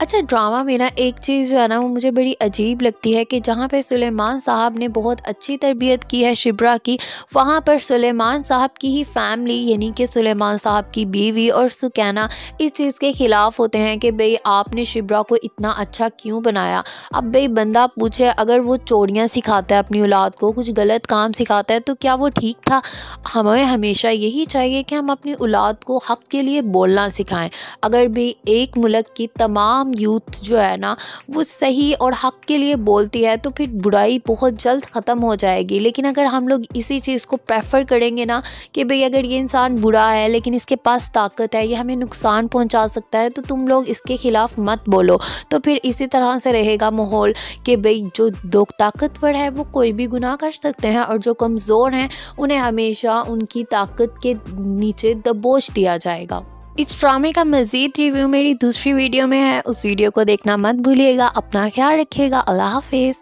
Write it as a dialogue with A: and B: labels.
A: अच्छा ड्रामा में ना एक चीज़ जो है ना वो मुझे बड़ी अजीब लगती है कि जहाँ पे सुलेमान साहब ने बहुत अच्छी तरबियत की है शिब्रा की वहाँ पर सुलेमान साहब की ही फैमिली यानी कि सुलेमान साहब की बीवी और सुकैना इस चीज़ के ख़िलाफ़ होते हैं कि भाई आपने शिब्रा को इतना अच्छा क्यों बनाया अब भाई बंदा पूछे अगर वो चोरियाँ सिखाता है अपनी औलाद को कुछ गलत काम सिखाता है तो क्या वो ठीक था हमें हमेशा यही चाहिए कि हम अपनी औलाद को हक़ के लिए बोलना सिखाएँ अगर भी एक मुल्क की तमाम तमाम यूथ जो है ना वो सही और हक के लिए बोलती है तो फिर बुराई बहुत जल्द ख़त्म हो जाएगी लेकिन अगर हम लोग इसी चीज़ को प्रेफर करेंगे ना कि भाई अगर ये इंसान बुरा है लेकिन इसके पास ताकत है ये हमें नुकसान पहुंचा सकता है तो तुम लोग इसके ख़िलाफ़ मत बोलो तो फिर इसी तरह से रहेगा माहौल कि भाई जो दो ताकतवर है वो कोई भी गुनाह कर सकते हैं और जो कमज़ोर हैं उन्हें हमेशा उनकी ताकत के नीचे दबोच दिया जाएगा इस ड्रामे का मज़ीद रिव्यू मेरी दूसरी वीडियो में है उस वीडियो को देखना मत भूलिएगा अपना ख्याल रखिएगा अल्लाह हाफिज़